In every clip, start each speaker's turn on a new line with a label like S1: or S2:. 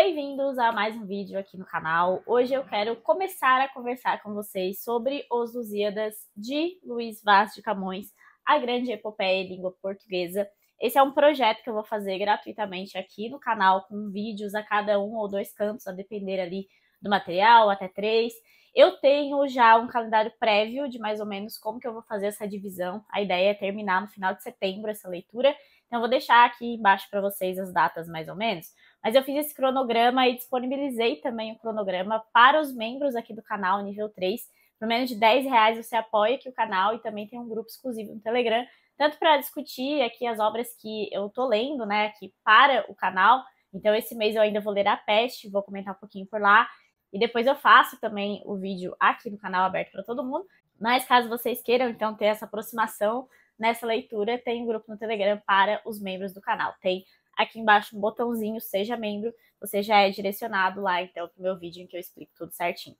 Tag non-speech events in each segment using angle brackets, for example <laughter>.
S1: Bem-vindos a mais um vídeo aqui no canal. Hoje eu quero começar a conversar com vocês sobre Os Lusíadas de Luiz Vaz de Camões, a grande epopeia em língua portuguesa. Esse é um projeto que eu vou fazer gratuitamente aqui no canal, com vídeos a cada um ou dois cantos, a depender ali do material, até três. Eu tenho já um calendário prévio de mais ou menos como que eu vou fazer essa divisão. A ideia é terminar no final de setembro essa leitura. Então, eu vou deixar aqui embaixo para vocês as datas mais ou menos. Mas eu fiz esse cronograma e disponibilizei também o cronograma para os membros aqui do canal nível 3. Por menos de 10 reais você apoia aqui o canal e também tem um grupo exclusivo no Telegram, tanto para discutir aqui as obras que eu tô lendo, né, aqui para o canal. Então esse mês eu ainda vou ler A Peste, vou comentar um pouquinho por lá. E depois eu faço também o vídeo aqui no canal aberto para todo mundo. Mas caso vocês queiram então ter essa aproximação nessa leitura, tem um grupo no Telegram para os membros do canal. Tem aqui embaixo um botãozinho Seja Membro, você já é direcionado lá, então, para o meu vídeo em que eu explico tudo certinho.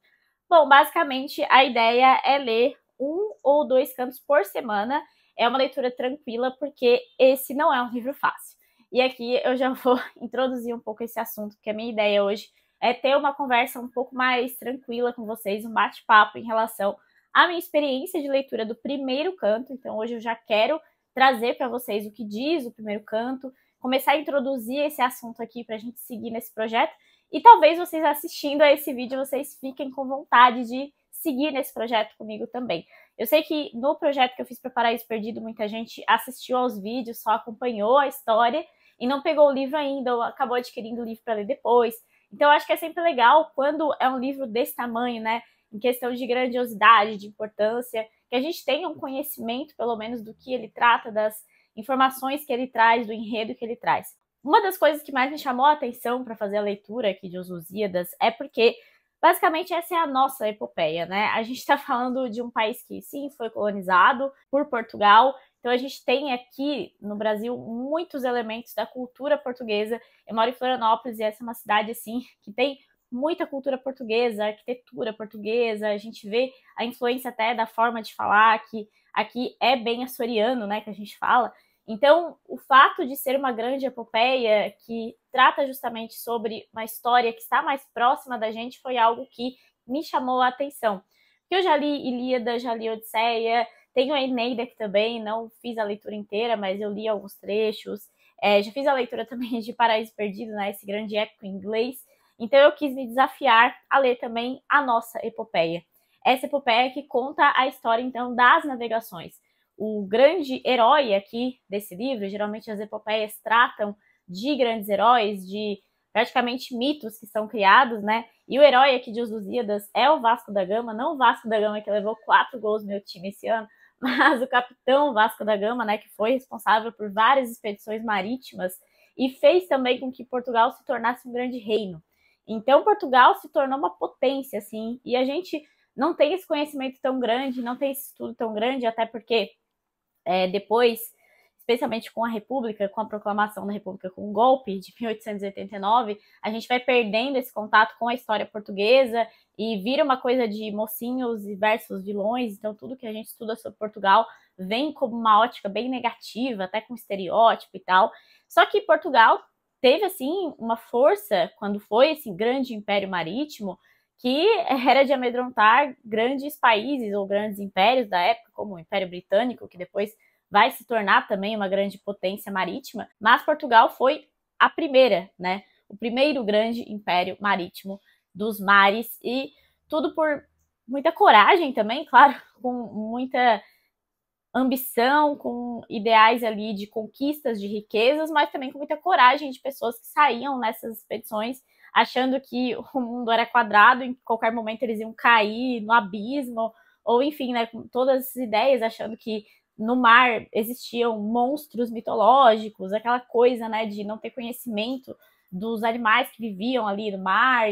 S1: Bom, basicamente, a ideia é ler um ou dois cantos por semana. É uma leitura tranquila, porque esse não é um livro fácil. E aqui eu já <laughs> vou introduzir um pouco esse assunto, porque a minha ideia hoje é ter uma conversa um pouco mais tranquila com vocês, um bate-papo em relação à minha experiência de leitura do primeiro canto. Então, hoje eu já quero trazer para vocês o que diz o primeiro canto, começar a introduzir esse assunto aqui para a gente seguir nesse projeto. E talvez vocês assistindo a esse vídeo, vocês fiquem com vontade de seguir nesse projeto comigo também. Eu sei que no projeto que eu fiz para Paraíso Perdido, muita gente assistiu aos vídeos, só acompanhou a história e não pegou o livro ainda, ou acabou adquirindo o livro para ler depois. Então, eu acho que é sempre legal quando é um livro desse tamanho, né? Em questão de grandiosidade, de importância, que a gente tenha um conhecimento, pelo menos, do que ele trata, das informações que ele traz, do enredo que ele traz. Uma das coisas que mais me chamou a atenção para fazer a leitura aqui de Os Lusíadas é porque Basicamente, essa é a nossa epopeia, né? A gente está falando de um país que, sim, foi colonizado por Portugal. Então, a gente tem aqui no Brasil muitos elementos da cultura portuguesa. Eu moro em Florianópolis e essa é uma cidade, assim, que tem muita cultura portuguesa, arquitetura portuguesa. A gente vê a influência até da forma de falar, que aqui é bem açoriano, né? Que a gente fala. Então, o fato de ser uma grande epopeia que trata justamente sobre uma história que está mais próxima da gente foi algo que me chamou a atenção. Porque Eu já li Ilíada, já li Odisseia, tenho a Eneida aqui também, não fiz a leitura inteira, mas eu li alguns trechos. É, já fiz a leitura <laughs> também de Paraíso Perdido, né, esse grande épico em inglês. Então, eu quis me desafiar a ler também a nossa epopeia. Essa epopeia que conta a história, então, das navegações o grande herói aqui desse livro. Geralmente as epopeias tratam de grandes heróis, de praticamente mitos que são criados, né? E o herói aqui de Os Lusíadas é o Vasco da Gama, não o Vasco da Gama que levou quatro gols no meu time esse ano, <laughs> mas o capitão Vasco da Gama, né, que foi responsável por várias expedições marítimas e fez também com que Portugal se tornasse um grande reino. Então Portugal se tornou uma potência, assim, e a gente não tem esse conhecimento tão grande, não tem esse estudo tão grande, até porque é, depois, especialmente com a República, com a proclamação da República com o golpe de 1889, a gente vai perdendo esse contato com a história portuguesa e vira uma coisa de mocinhos versus vilões. Então, tudo que a gente estuda sobre Portugal vem como uma ótica bem negativa, até com estereótipo e tal. Só que Portugal teve assim uma força quando foi esse grande império marítimo que era de amedrontar grandes países ou grandes impérios da época, como o Império Britânico, que depois vai se tornar também uma grande potência marítima, mas Portugal foi a primeira, né? O primeiro grande império marítimo dos mares e tudo por muita coragem também, claro, <laughs> com muita ambição, com ideais ali de conquistas de riquezas, mas também com muita coragem de pessoas que saíam nessas expedições achando que <laughs> o mundo era quadrado, em qualquer momento eles iam cair no abismo, ou enfim, né, com todas essas ideias, achando que no mar existiam monstros mitológicos, aquela coisa, né, de não ter conhecimento dos animais que viviam ali no mar.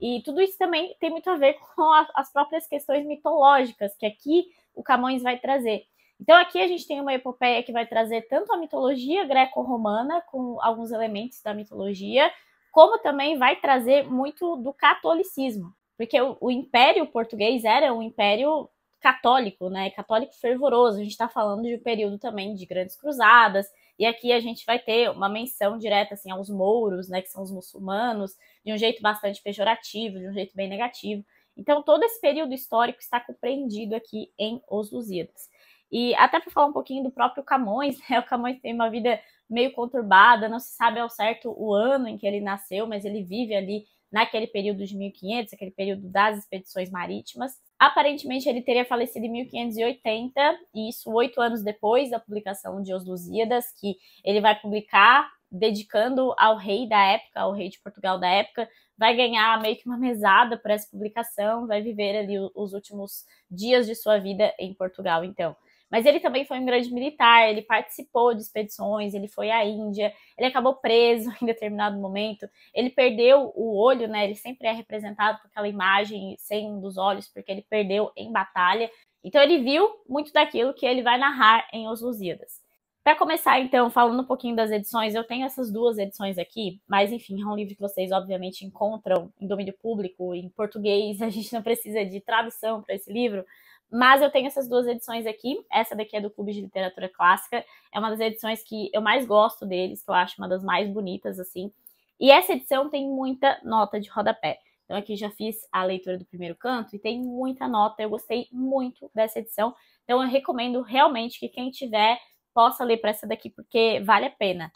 S1: E tudo isso também tem muito a ver <laughs> com a, as próprias questões mitológicas que aqui o Camões vai trazer. Então aqui a gente tem uma epopeia que vai trazer tanto a mitologia greco-romana com alguns elementos da mitologia, como também vai trazer muito do catolicismo, porque o, o Império Português era um império católico, né? Católico fervoroso. A gente está falando de um período também de grandes cruzadas, e aqui a gente vai ter uma menção direta assim aos mouros, né, que são os muçulmanos, de um jeito bastante pejorativo, de um jeito bem negativo. Então todo esse período histórico está compreendido aqui em Os Lusíadas. E até para falar um pouquinho do próprio Camões, <laughs> né? O Camões tem uma vida meio conturbada, não se sabe ao certo o ano em que ele nasceu, mas ele vive ali naquele período de 1500, aquele período das expedições marítimas. Aparentemente, ele teria falecido em 1580, e isso oito anos depois da publicação de Os Lusíadas, que ele vai publicar dedicando ao rei da época, ao rei de Portugal da época, vai ganhar meio que uma mesada para essa publicação, vai viver ali os últimos dias de sua vida em Portugal, então. Mas ele também foi um grande militar, ele participou de expedições, ele foi à Índia, ele acabou preso <laughs> em determinado momento, ele perdeu o olho, né? Ele sempre é representado por aquela imagem sem um dos olhos, porque ele perdeu em batalha. Então ele viu muito daquilo que ele vai narrar em Os Lusíadas. Para começar, então, falando um pouquinho das edições, eu tenho essas duas edições aqui, mas enfim, é um livro que vocês obviamente encontram em domínio público, em português, <laughs> a gente não precisa de tradução para esse livro, mas eu tenho essas duas edições aqui. Essa daqui é do Clube de Literatura Clássica. É uma das edições que eu mais gosto deles, que eu acho uma das mais bonitas, assim. E essa edição tem muita nota de rodapé. Então, aqui já fiz a leitura do primeiro canto e tem muita nota. Eu gostei muito dessa edição. Então, eu recomendo realmente que quem tiver possa ler para essa daqui, porque vale a pena.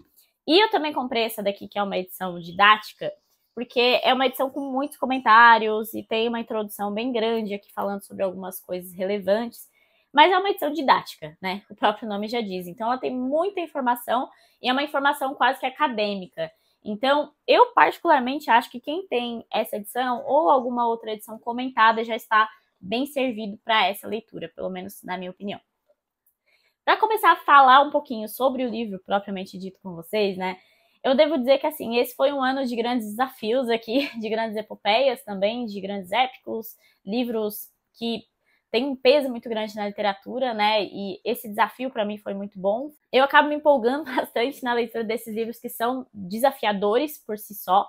S1: E eu também comprei essa daqui, que é uma edição didática, porque é uma edição com muitos comentários e tem uma introdução bem grande aqui falando sobre algumas coisas relevantes. Mas é uma edição didática, né? O próprio nome já diz. Então, ela tem muita informação e é uma informação quase que acadêmica. Então, eu particularmente acho que quem tem essa edição ou alguma outra edição comentada já está bem servido para essa leitura, pelo menos na minha opinião. Para começar a falar um pouquinho sobre o livro propriamente dito com vocês, né? Eu devo dizer que assim, esse foi um ano de grandes desafios aqui, <laughs> de grandes epopeias também, de grandes épicos, livros que têm um peso muito grande na literatura, né? E esse desafio para mim foi muito bom. Eu acabo me empolgando <laughs> bastante na leitura desses livros que são desafiadores por si só.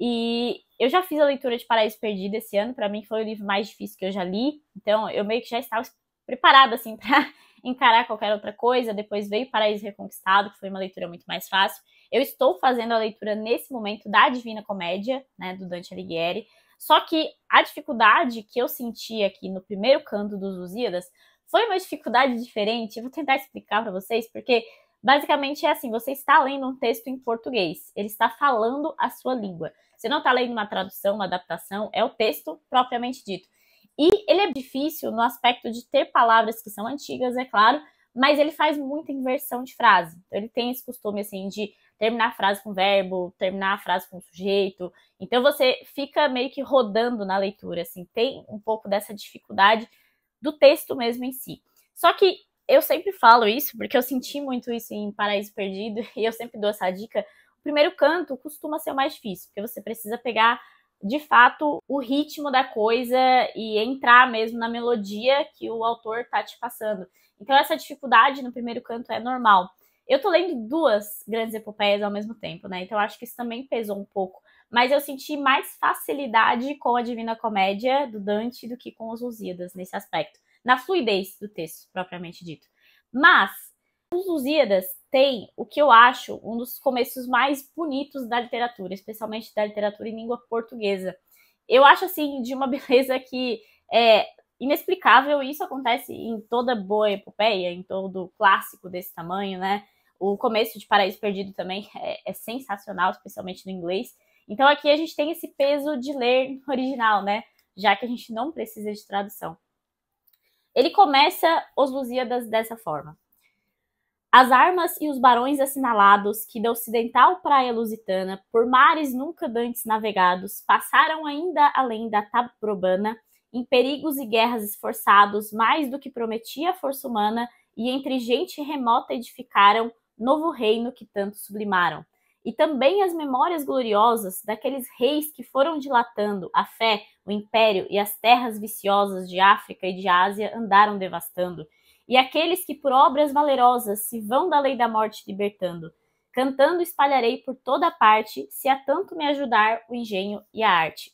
S1: E eu já fiz a leitura de Paraíso Perdido esse ano, para mim foi o livro mais difícil que eu já li, então eu meio que já estava preparada assim <laughs> para encarar qualquer outra coisa. Depois veio Paraíso Reconquistado, que foi uma leitura muito mais fácil. Eu estou fazendo a leitura nesse momento da Divina Comédia, né, do Dante Alighieri. Só que a dificuldade que eu senti aqui no primeiro canto dos Lusíadas foi uma dificuldade diferente. Eu vou tentar explicar para vocês, porque basicamente é assim: você está lendo um texto em português, ele está falando a sua língua. Você não está lendo uma tradução, uma adaptação, é o texto propriamente dito. E ele é difícil no aspecto de ter palavras que são antigas, é claro, mas ele faz muita inversão de frase. Então, ele tem esse costume assim de terminar a frase com verbo, terminar a frase com sujeito. Então você fica meio que rodando na leitura, assim, tem um pouco dessa dificuldade do texto mesmo em si. Só que eu sempre falo isso, porque eu senti muito isso em Paraíso Perdido, <laughs> e eu sempre dou essa dica. O primeiro canto costuma ser o mais difícil, porque você precisa pegar de fato o ritmo da coisa e entrar mesmo na melodia que o autor está te passando. Então essa dificuldade no primeiro canto é normal. Eu tô lendo duas grandes epopeias ao mesmo tempo, né? Então acho que isso também pesou um pouco. Mas eu senti mais facilidade com a Divina Comédia do Dante do que com os Lusíadas nesse aspecto, na fluidez do texto propriamente dito. Mas os Lusíadas têm o que eu acho um dos começos mais bonitos da literatura, especialmente da literatura em língua portuguesa. Eu acho assim de uma <laughs> beleza que é inexplicável, e isso acontece em toda boa epopeia, em todo clássico desse tamanho, né? O começo de Paraíso Perdido também é, é sensacional, especialmente no inglês. Então aqui a gente tem esse peso de ler original, né? Já que a gente não precisa de tradução. Ele começa Os Lusíadas dessa forma. As armas e os barões assinalados que da ocidental praia lusitana, por mares nunca dantes navegados, passaram ainda além da Taprobana, em perigos e guerras esforçados, mais do que prometia a força humana, e entre gente remota edificaram novo reino que tanto sublimaram. E também as memórias gloriosas daqueles reis que foram dilatando a fé, o império e as terras viciosas de África e de Ásia andaram devastando. E aqueles que por obras valerosas se vão da lei da morte libertando. Cantando espalharei por toda parte, se a tanto me ajudar o engenho e a arte.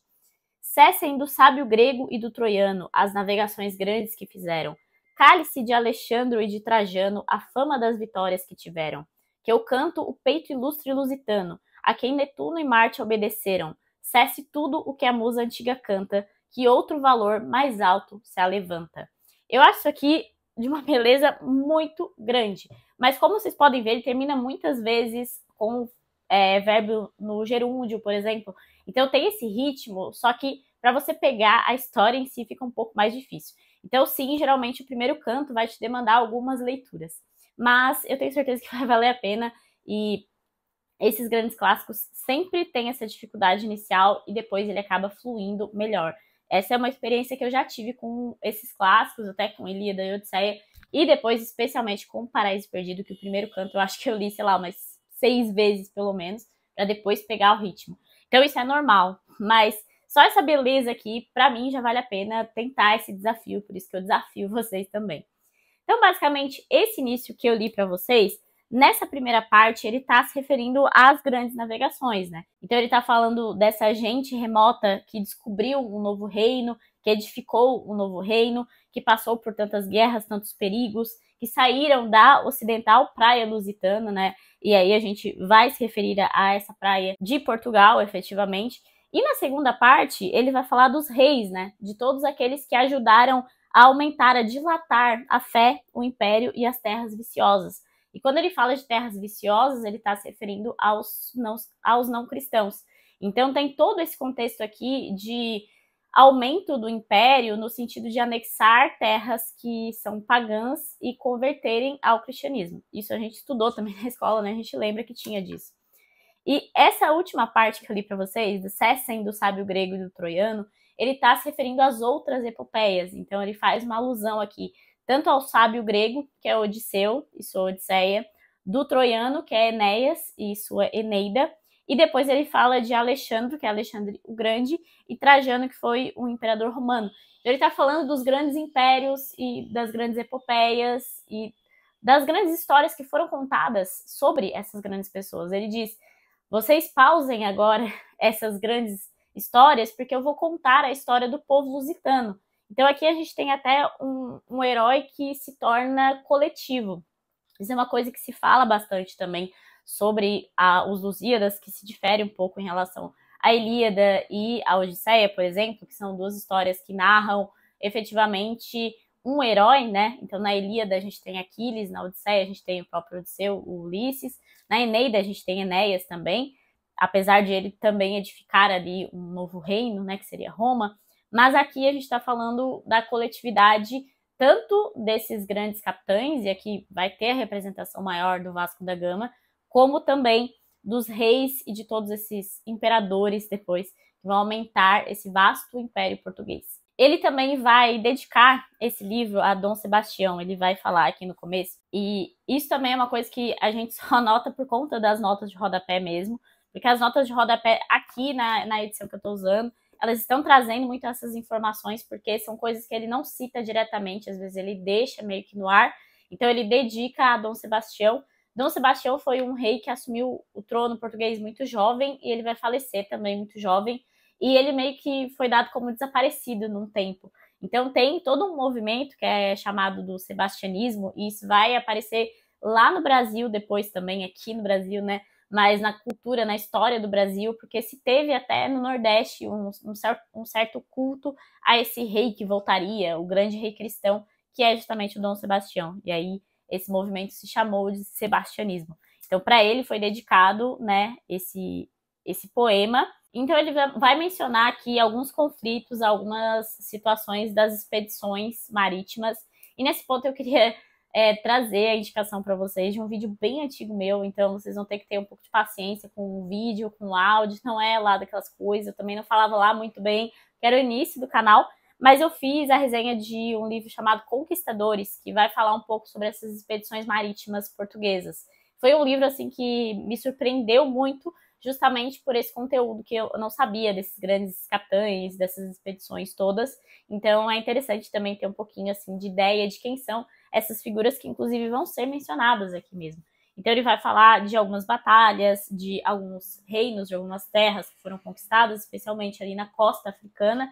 S1: Cessem do sábio grego e do troiano as navegações grandes que fizeram Cálice de Alexandro e de Trajano a fama das vitórias que tiveram. Que eu canto o peito ilustre lusitano, a quem Netuno e Marte obedeceram. Cesse tudo o que a musa antiga canta, que outro valor mais alto se alevanta. Eu acho isso aqui de uma <laughs> beleza muito grande. Mas como vocês podem ver, ele termina muitas vezes com é, verbo no gerúndio, por exemplo. Então tem esse ritmo, só que para você pegar a história em si fica um pouco mais difícil. Então, sim, geralmente o primeiro canto vai te demandar algumas leituras, mas eu tenho certeza <laughs> que vai valer a pena e esses grandes clássicos sempre têm essa dificuldade inicial e depois ele acaba fluindo melhor. Essa é uma experiência que eu já tive com esses clássicos, até com Ilíada e Odisseia, e depois, especialmente, com Paraíso Perdido, que o primeiro canto eu acho que eu li, sei lá, umas seis vezes pelo menos, para depois pegar o ritmo. Então, isso é normal, mas só essa beleza aqui, para mim, já vale a pena tentar esse desafio, por isso que eu desafio <laughs> vocês também. Então, basicamente, esse início que eu li para vocês, nessa primeira parte, ele está se referindo às grandes navegações, né? Então, ele está falando dessa gente remota que descobriu um novo reino, que edificou um novo reino, que passou por tantas guerras, tantos perigos, que saíram da ocidental praia lusitana, né? E aí a gente vai se referir a essa praia de Portugal, efetivamente e na segunda parte, ele vai falar dos reis, né? De todos aqueles que ajudaram a aumentar, a dilatar a fé, o império e as terras viciosas. E quando ele fala de terras viciosas, ele está se referindo aos não, aos não cristãos. Então tem todo esse contexto aqui de aumento do império no sentido de anexar terras que são pagãs e converterem ao cristianismo. Isso a gente estudou também na escola, né? A gente lembra que tinha disso. E essa última parte que eu li para vocês, do Cessen, do sábio grego e do troiano, ele está se referindo às outras epopeias. Então ele faz uma alusão aqui, tanto ao sábio grego, que é Odisseu e sua Odisseia, do troiano, que é Enéas e sua Eneida, e depois ele fala de Alexandre, que é Alexandre o Grande, e Trajano, que foi o imperador romano. Então, ele está falando dos grandes impérios e das grandes epopeias e das grandes histórias que foram contadas sobre essas grandes pessoas. Ele diz vocês pausem agora <laughs> essas grandes histórias, porque eu vou contar a história do povo lusitano. Então aqui a gente tem até um, um herói que se torna coletivo. Isso é uma coisa que se fala bastante também sobre a, os Lusíadas, que se difere um pouco em relação à Ilíada e à Odisseia, por exemplo, que são duas histórias que narram efetivamente um herói, né? Então na Ilíada a gente tem Aquiles, na Odisseia a gente tem o próprio Odisseu, o Ulisses, na Eneida a gente tem Enéas também, apesar de ele também edificar ali um novo reino, né, que seria Roma, mas aqui a gente está falando da coletividade tanto desses grandes capitães, e aqui vai ter a representação maior do Vasco da Gama, como também dos reis e de todos esses imperadores depois, que vão aumentar esse vasto império português. Ele também vai dedicar esse livro a Dom Sebastião, ele vai falar aqui no começo. E isso também é uma coisa que a gente <laughs> só nota por conta das notas de rodapé mesmo, porque as notas de rodapé aqui na, na edição que eu estou usando, elas estão trazendo muito essas informações, porque são coisas que ele não cita diretamente, às vezes ele deixa meio que no ar. Então ele dedica a Dom Sebastião. Dom Sebastião foi um rei que assumiu o trono português muito jovem e ele vai falecer também muito jovem e ele meio que foi dado como desaparecido num tempo. Então tem todo um movimento que é chamado do sebastianismo, e isso vai aparecer lá no Brasil depois também, aqui no Brasil, né? Mas na cultura, na história do Brasil, porque se teve até no Nordeste um, um, certo, um certo culto a esse rei que voltaria, o grande rei cristão, que é justamente o Dom Sebastião. E aí esse movimento se chamou de sebastianismo. Então, para ele foi dedicado, né, esse esse poema então ele vai mencionar aqui alguns conflitos, algumas situações das expedições marítimas. E nesse ponto eu queria é, trazer a indicação para vocês de um vídeo bem antigo meu, então vocês vão ter que ter um pouco de paciência com o vídeo, com o áudio, não é lá daquelas coisas, eu também não falava lá muito bem, era o início do canal, mas eu fiz a resenha de um livro chamado Conquistadores, que vai falar um pouco sobre essas expedições marítimas portuguesas. Foi um livro assim que me surpreendeu muito, justamente por esse conteúdo que eu não sabia desses grandes capitães, dessas expedições todas. Então é interessante também ter um pouquinho assim de ideia de quem são essas figuras que inclusive vão ser mencionadas aqui mesmo. Então ele vai falar de algumas batalhas, de alguns reinos, de algumas terras que foram conquistadas, especialmente ali na costa africana,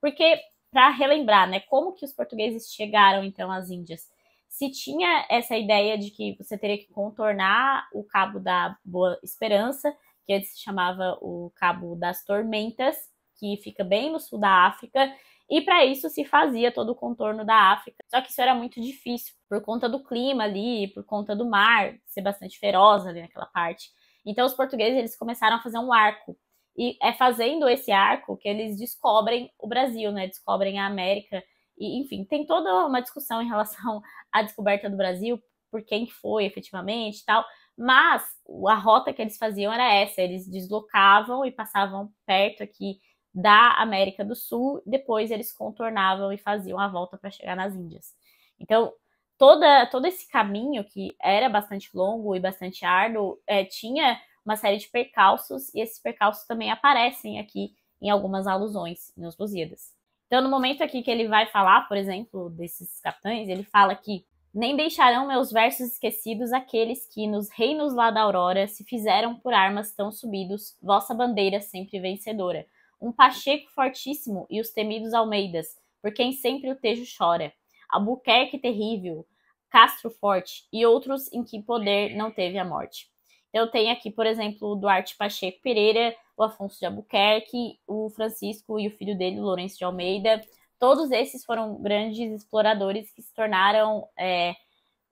S1: porque para relembrar, né, como que os portugueses chegaram então às Índias? se tinha essa ideia de que você teria que contornar o Cabo da Boa Esperança que antes se chamava o Cabo das Tormentas, que fica bem no sul da África. E para isso se fazia todo o contorno da África. Só que isso era muito difícil por conta do clima ali, por conta do mar ser bastante feroz ali naquela parte. Então os portugueses eles começaram a fazer um arco. E é fazendo esse arco que eles descobrem o Brasil, né? Descobrem a América. E, enfim, tem toda uma discussão em relação <laughs> à descoberta do Brasil, por quem foi efetivamente e tal. Mas a rota que eles faziam era essa: eles deslocavam e passavam perto aqui da América do Sul, depois eles contornavam e faziam a volta para chegar nas Índias. Então, toda, todo esse caminho, que era bastante longo e bastante árduo, é, tinha uma série de percalços, e esses percalços também aparecem aqui em algumas alusões nos Lusíadas. Então, no momento aqui que ele vai falar, por exemplo, desses capitães, ele fala que nem deixarão meus versos esquecidos aqueles que, nos reinos lá da aurora, se fizeram por armas tão subidos, vossa bandeira sempre vencedora. Um Pacheco fortíssimo e os temidos Almeidas, por quem sempre o Tejo chora. Albuquerque terrível, Castro forte e outros em que poder não teve a morte. eu tenho aqui, por exemplo, o Duarte Pacheco Pereira, o Afonso de Albuquerque, o Francisco e o filho dele, Lourenço de Almeida, todos esses foram grandes exploradores que se tornaram é,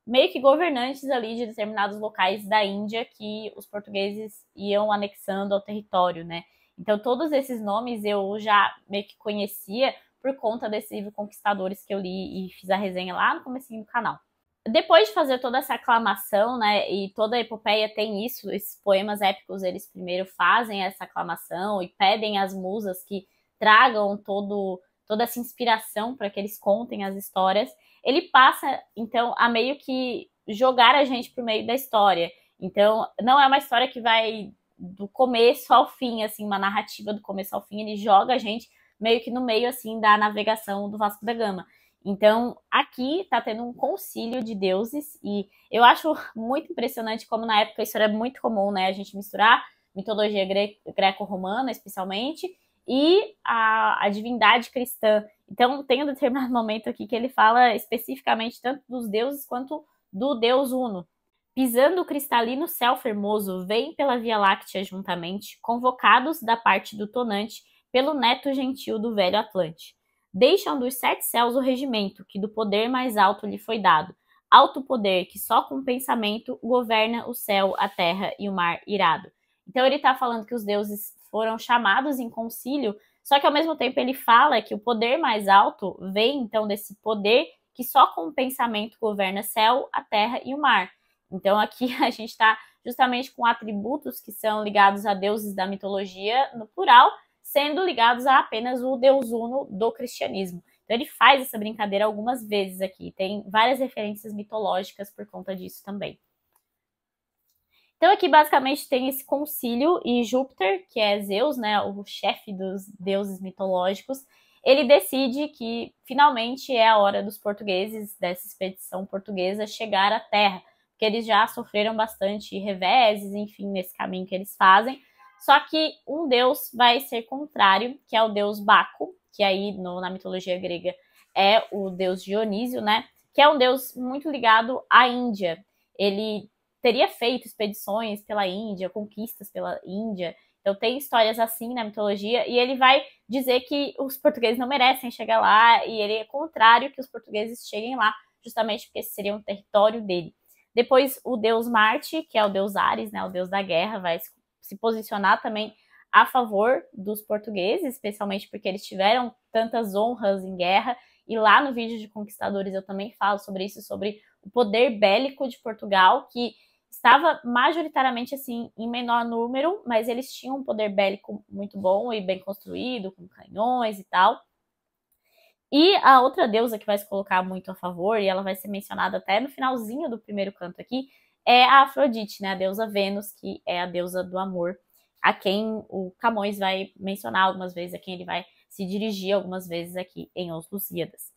S1: meio que governantes ali de determinados locais da Índia que os portugueses iam anexando ao território, né? Então, todos esses nomes eu já meio que conhecia por conta desse livro Conquistadores que eu li e fiz a resenha lá no começo do canal. Depois de fazer toda essa aclamação, né, e toda a epopeia tem isso, esses poemas épicos, eles primeiro fazem essa aclamação e pedem às musas que tragam todo toda essa inspiração para que eles contem as histórias, ele passa, então, a meio que jogar a gente para o meio da história. Então, não é uma história que vai do começo ao fim, assim, uma narrativa do começo ao fim, ele joga a gente meio que no meio, assim, da navegação do Vasco da Gama. Então, aqui está tendo um concílio de deuses, e eu acho muito impressionante como na época isso era muito comum, né? A gente misturar mitologia greco-romana, especialmente, e a, a divindade cristã. Então, tem um determinado <laughs> momento aqui que ele fala especificamente tanto dos deuses quanto do Deus Uno. Pisando o cristalino céu fermoso, vem pela Via Láctea juntamente, convocados da parte do tonante pelo neto gentil do velho Atlante. Deixam dos sete céus o regimento, que do poder mais alto lhe foi dado. Alto poder que só com pensamento governa o céu, a terra e o mar irado. Então ele está falando que os deuses foram chamados em concílio, só que ao mesmo tempo ele fala que o poder mais alto vem então desse poder que só com o pensamento governa céu, a terra e o mar. Então aqui <laughs> a gente está justamente com atributos que são ligados a deuses da mitologia no plural, sendo ligados a apenas o deus uno do cristianismo. Então ele faz essa brincadeira algumas vezes aqui, tem várias referências mitológicas por conta disso também. Então aqui basicamente tem esse concílio e Júpiter, que é Zeus, né, o chefe dos deuses mitológicos, ele decide que finalmente é a hora dos portugueses dessa expedição portuguesa chegar à terra, porque eles já sofreram bastante reveses, enfim, nesse caminho que eles fazem. Só que um deus vai ser contrário, que é o deus Baco, que aí no, na mitologia grega é o deus Dionísio, né? Que é um deus muito ligado à Índia. Ele teria feito expedições pela Índia, conquistas pela Índia. Então tem histórias assim na mitologia e ele vai dizer que os portugueses não merecem chegar lá e ele é contrário que os portugueses cheguem lá, justamente porque esse seria um território dele. Depois o deus Marte, que é o deus Ares, né, o deus da guerra, vai se posicionar também a favor dos portugueses, especialmente porque eles tiveram tantas honras em guerra. E lá no vídeo de Conquistadores eu também falo sobre isso, sobre o poder bélico de Portugal, que estava majoritariamente assim em menor número, mas eles tinham um poder bélico muito bom e bem construído, com canhões e tal. E a outra deusa que vai se colocar muito a favor, e ela vai ser mencionada até no finalzinho do primeiro canto aqui, é a Afrodite, né? A deusa Vênus, que é a deusa do amor, a quem o Camões vai mencionar algumas vezes, a quem ele vai se dirigir algumas vezes aqui em Os Lusíadas.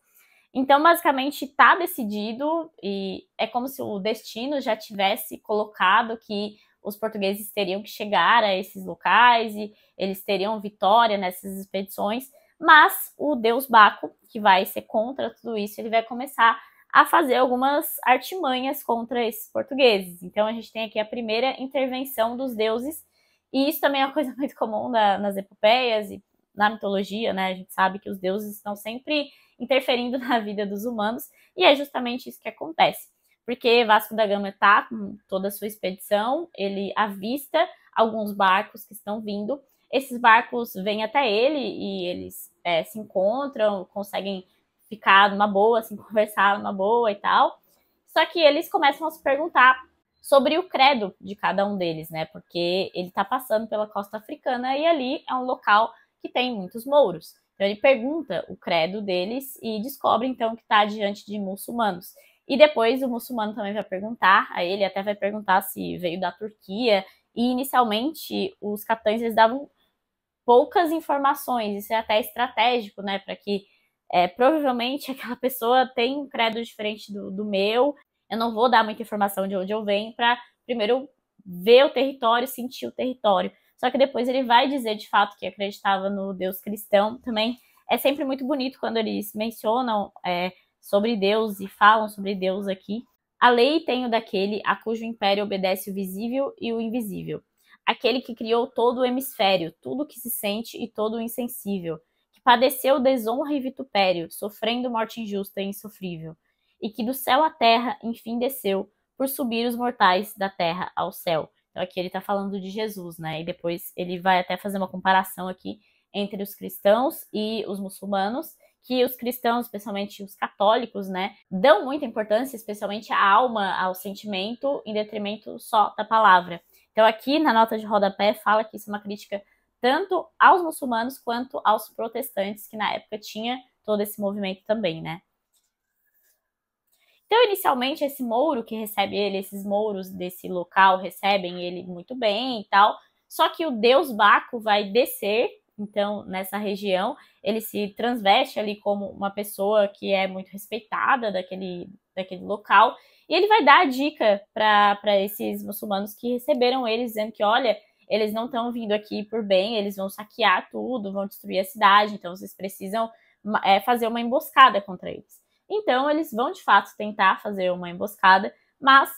S1: Então, basicamente, está decidido e é como se o destino já tivesse colocado que os portugueses teriam que chegar a esses locais e eles teriam vitória nessas expedições, mas o deus Baco, que vai ser contra tudo isso, ele vai começar a fazer algumas artimanhas contra esses portugueses. Então, a gente tem aqui a primeira intervenção dos deuses, e isso também é uma coisa <laughs> muito comum na, nas epopeias e na mitologia, né, a gente sabe que os deuses estão sempre interferindo <laughs> na vida dos humanos, e é justamente isso que acontece. Porque Vasco da Gama está com toda a sua expedição, ele avista alguns barcos que estão vindo, esses barcos vêm até ele e eles é, se encontram, conseguem ficar numa boa, assim, <laughs> conversar numa boa e tal. Só que eles começam a se perguntar sobre o credo de cada um deles, né? Porque ele está passando pela costa africana e ali é um local que tem muitos mouros. Então ele pergunta o credo deles e descobre então que está diante de muçulmanos. E depois o muçulmano também vai perguntar a ele, até vai perguntar se veio da Turquia. E inicialmente os capitães eles davam poucas informações, isso é até estratégico, né, para que é, provavelmente <laughs> aquela pessoa tem um credo diferente do, do meu. Eu não vou dar muita informação de onde eu venho para primeiro ver o território, sentir o território. Só que depois ele vai dizer de fato que acreditava no Deus cristão. Também é sempre muito bonito quando eles mencionam é, sobre Deus e falam sobre Deus aqui. A lei tem o daquele a cujo império obedece o visível e o invisível. Aquele que criou todo o hemisfério, tudo que se sente e todo o insensível, que padeceu desonra e vitupério, sofrendo morte injusta e insofrível, e que do céu à terra enfim desceu, por subir os mortais da terra ao céu Aqui ele está falando de Jesus, né? E depois ele vai até fazer uma comparação aqui entre os cristãos e os muçulmanos, que os cristãos, especialmente os católicos, né, dão muita importância, especialmente à alma, ao sentimento, em detrimento só da palavra. Então aqui na nota de rodapé fala que isso é uma crítica tanto aos muçulmanos quanto aos protestantes, que na época tinha todo esse movimento também, né? Então, inicialmente, esse mouro que recebe ele, esses mouros desse local recebem ele muito bem e tal. Só que o deus Baco vai descer, então, nessa região, ele se transveste ali como uma pessoa que é muito respeitada daquele, daquele local. E ele vai dar a dica para esses muçulmanos que receberam ele, dizendo que, olha, eles não estão vindo aqui por bem, eles vão saquear tudo, vão destruir a cidade, então vocês precisam é, fazer uma emboscada contra eles. Então eles vão de fato tentar fazer uma emboscada, mas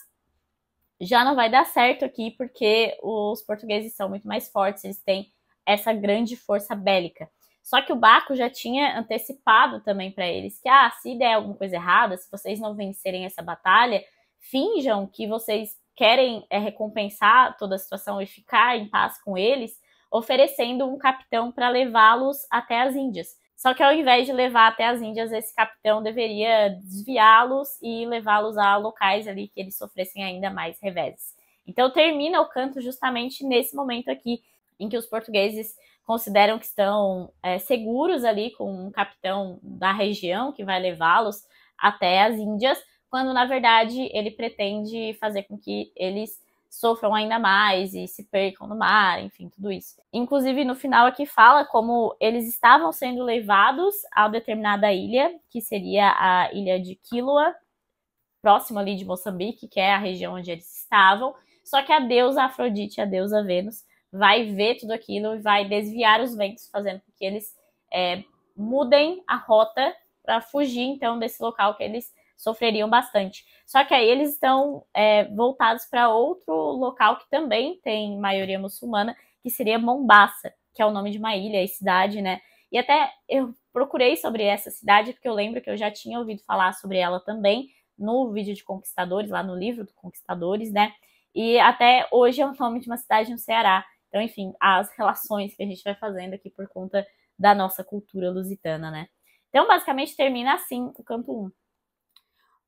S1: já não vai dar certo aqui porque os portugueses são muito mais fortes, eles têm essa grande força bélica. Só que o Baco já tinha antecipado também para eles que ah, se der alguma coisa errada, se vocês não vencerem essa batalha, finjam que vocês querem é, recompensar toda a situação e ficar em paz com eles, oferecendo um capitão para levá-los até as Índias. Só que ao invés de levar até as Índias, esse capitão deveria desviá-los e levá-los a locais ali que eles sofressem ainda mais reveses. Então termina o canto justamente nesse momento aqui, em que os portugueses consideram que estão é, seguros ali com um capitão da região que vai levá-los até as Índias, quando na verdade ele pretende fazer com que eles sofram ainda mais e se percam no mar, enfim, tudo isso. Inclusive, no final aqui fala como eles estavam sendo levados a determinada ilha, que seria a ilha de Quiloa, próxima ali de Moçambique, que é a região onde eles estavam. Só que a deusa Afrodite, a deusa Vênus, vai ver tudo aquilo e vai desviar os ventos, fazendo com que eles é, mudem a rota para fugir, então, desse local que eles sofreriam bastante. Só que aí eles estão é, voltados para outro local que também tem maioria muçulmana, que seria Mombaça, que é o nome de uma ilha e cidade, né? E até eu procurei sobre essa cidade, porque eu lembro que eu já tinha ouvido falar sobre ela também no vídeo de Conquistadores, lá no livro do Conquistadores, né? E até hoje é o <laughs> nome de uma cidade no Ceará. Então, enfim, as relações que a gente vai fazendo aqui por conta da nossa cultura lusitana, né? Então, basicamente, termina assim o canto 1. Um.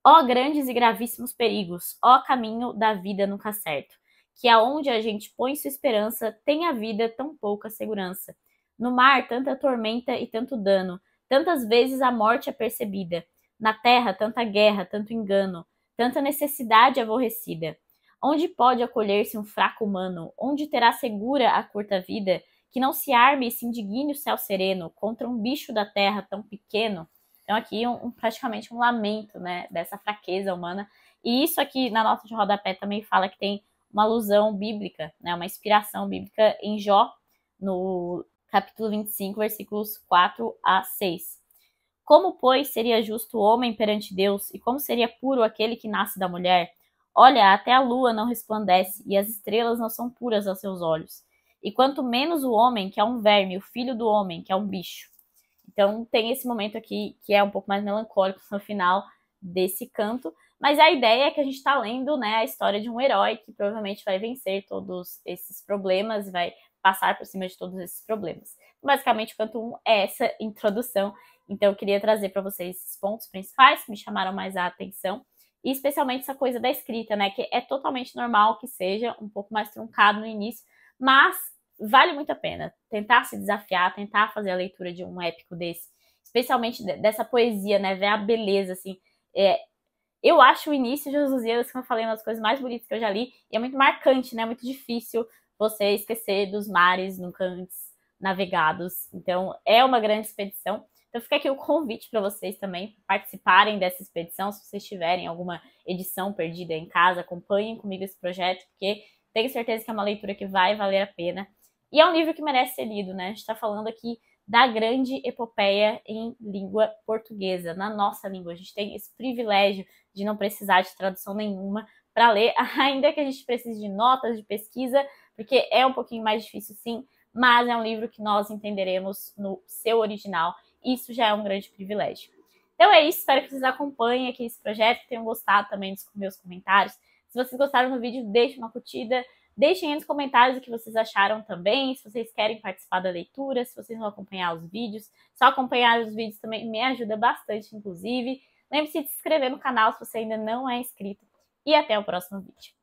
S1: Ó grandes e gravíssimos perigos, ó caminho da vida nunca certo, que aonde a gente põe sua esperança, tem a vida tão pouca segurança. No mar, tanta tormenta e tanto dano, tantas vezes a morte é percebida. Na terra, tanta guerra, tanto engano, tanta necessidade aborrecida. Onde pode acolher-se um fraco humano? Onde terá segura a curta vida? Que não se arme e se indigne o céu sereno contra um bicho da terra tão pequeno? Então, aqui, um, praticamente um lamento né, dessa fraqueza humana. E isso aqui na nota de rodapé também fala que tem uma alusão bíblica, né, uma inspiração bíblica em Jó, no capítulo 25, versículos 4 a 6. Como, pois, seria justo o homem perante Deus, e como seria puro aquele que nasce da mulher? Olha, até a lua não resplandece, e as estrelas não são puras aos seus olhos. E quanto menos o homem, que é um verme, o filho do homem, que é um bicho. Então tem esse momento aqui que é um pouco mais melancólico no final desse canto, mas a ideia é que a gente está lendo né, a história de um herói que provavelmente vai vencer todos esses problemas, vai passar por cima de todos esses problemas. Basicamente, o canto 1 um é essa introdução. Então, eu queria trazer para vocês esses pontos principais que me chamaram mais a atenção, e especialmente essa coisa da escrita, né? Que é totalmente normal que seja um pouco mais truncado no início, mas vale muito a pena tentar se desafiar, tentar fazer a leitura de um épico desse, especialmente dessa poesia, né? Ver a beleza, assim. É, eu acho o início de Os como eu falei, uma das coisas mais bonitas que eu já li, e é muito marcante, né? É muito difícil você esquecer dos mares nunca antes navegados. Então, é uma grande expedição. Então, fica aqui o convite para vocês também participarem dessa expedição. Se vocês tiverem alguma edição perdida em casa, acompanhem comigo esse projeto, porque tenho certeza que é uma leitura que vai valer a pena e é um livro que merece ser lido, né? A gente está falando aqui da grande epopeia em língua portuguesa, na nossa língua. A gente tem esse privilégio de não precisar de tradução nenhuma para ler, <laughs> ainda que a gente precise de notas de pesquisa, porque é um pouquinho mais difícil, sim, mas é um livro que nós entenderemos no seu original. Isso já é um grande privilégio. Então é isso, espero que vocês acompanhem aqui esse projeto, que tenham gostado também dos meus comentários. Se vocês gostaram do vídeo, deixe uma curtida, Deixem aí nos comentários o que vocês acharam também, se vocês querem participar da leitura, se vocês vão acompanhar os vídeos. Só acompanhar os vídeos também me ajuda bastante, inclusive. Lembre-se de se inscrever no canal se você ainda não é inscrito. E até o próximo vídeo.